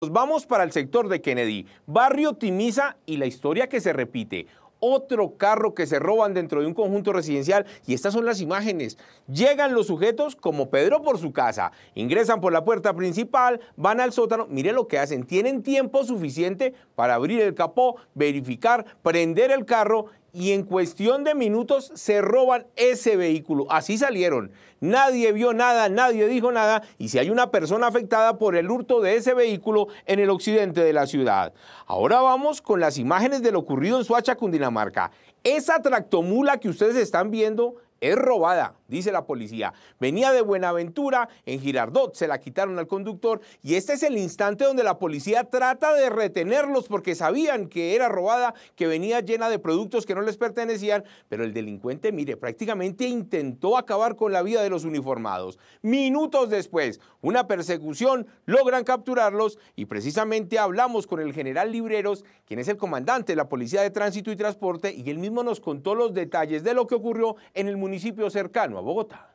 Nos pues vamos para el sector de Kennedy, barrio Timiza y la historia que se repite. Otro carro que se roban dentro de un conjunto residencial y estas son las imágenes. Llegan los sujetos como Pedro por su casa, ingresan por la puerta principal, van al sótano, mire lo que hacen, tienen tiempo suficiente para abrir el capó, verificar, prender el carro y en cuestión de minutos se roban ese vehículo. Así salieron. Nadie vio nada, nadie dijo nada y si hay una persona afectada por el hurto de ese vehículo en el occidente de la ciudad. Ahora vamos con las imágenes de lo ocurrido en Suacha, Cundinamarca. Esa tractomula que ustedes están viendo es robada, dice la policía. Venía de Buenaventura, en Girardot, se la quitaron al conductor y este es el instante donde la policía trata de retenerlos porque sabían que era robada, que venía llena de productos que no les pertenecían, pero el delincuente, mire, prácticamente intentó acabar con la vida de los uniformados. Minutos después, una persecución, logran capturarlos y precisamente hablamos con el general Libreros, quien es el comandante de la Policía de Tránsito y Transporte y él mismo nos contó los detalles de lo que ocurrió en el municipio municipio cercano a Bogotá.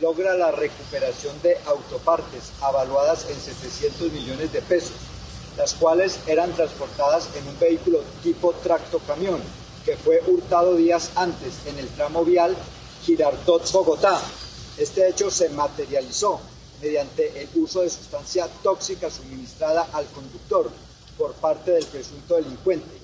Logra la recuperación de autopartes avaluadas en 700 millones de pesos, las cuales eran transportadas en un vehículo tipo tractocamión que fue hurtado días antes en el tramo vial Girardot-Bogotá. Este hecho se materializó mediante el uso de sustancia tóxica suministrada al conductor por parte del presunto delincuente